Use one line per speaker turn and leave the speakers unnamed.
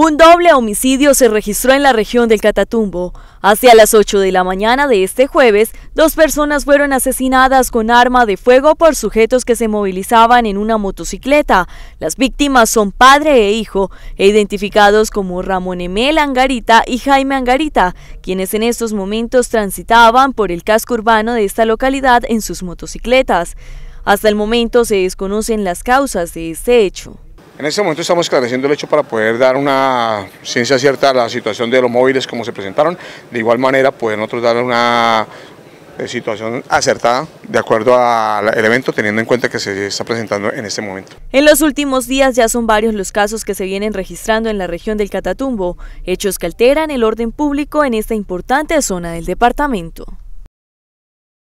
Un doble homicidio se registró en la región del Catatumbo. Hacia las 8 de la mañana de este jueves, dos personas fueron asesinadas con arma de fuego por sujetos que se movilizaban en una motocicleta. Las víctimas son padre e hijo, e identificados como Ramón Emel Angarita y Jaime Angarita, quienes en estos momentos transitaban por el casco urbano de esta localidad en sus motocicletas. Hasta el momento se desconocen las causas de este hecho.
En este momento estamos esclareciendo el hecho para poder dar una ciencia cierta a la situación de los móviles como se presentaron. De igual manera, poder nosotros dar una eh, situación acertada de acuerdo al evento, teniendo en cuenta que se está presentando en este momento. En
los últimos días ya son varios los casos que se vienen registrando en la región del Catatumbo, hechos que alteran el orden público en esta importante zona del departamento.